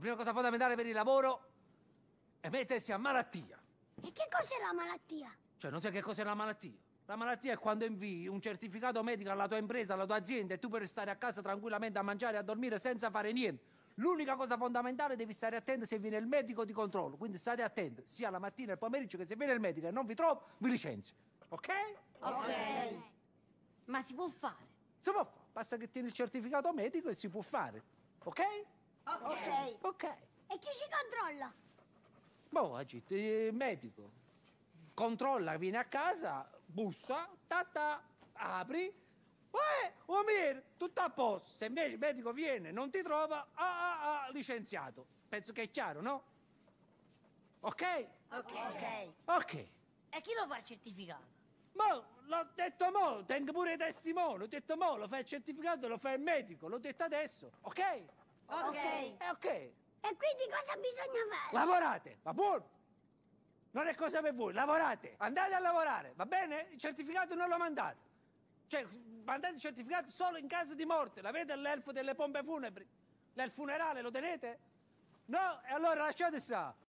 La prima cosa fondamentale per il lavoro è mettersi a malattia. E che cos'è la malattia? Cioè, non sai che cos'è la malattia? La malattia è quando invii un certificato medico alla tua impresa, alla tua azienda e tu per stare a casa tranquillamente a mangiare e a dormire senza fare niente. L'unica cosa fondamentale devi stare attento se viene il medico di controllo. Quindi state attenti sia la mattina e il pomeriggio che se viene il medico e non vi trovo, vi licenzi. Ok? Ok. Ma si può fare? Si può fare. Basta che tieni il certificato medico e si può fare. Ok? Ok. Ok. E chi ci controlla? Boh, Agit, il medico. Controlla, viene a casa, bussa, tata, apri. Eh, Omir, tutto a posto. Se invece il medico viene, e non ti trova, ah, ah, ah, licenziato. Penso che è chiaro, no? Ok? Ok. Ok. okay. E chi lo fa il certificato? Mo, boh, l'ho detto mo, tengo pure i testimoni, Ho detto mo, lo fa il certificato, lo fa il medico, l'ho detto adesso, ok? Ok. okay. Eh, ok. E quindi cosa bisogna fare? Lavorate, va buono! Non è cosa per voi, lavorate, andate a lavorare, va bene? Il certificato non lo mandate. Cioè, mandate il certificato solo in caso di morte. L'avete l'elfo delle pompe funebri? Nel funerale lo tenete? No? E allora lasciate stare.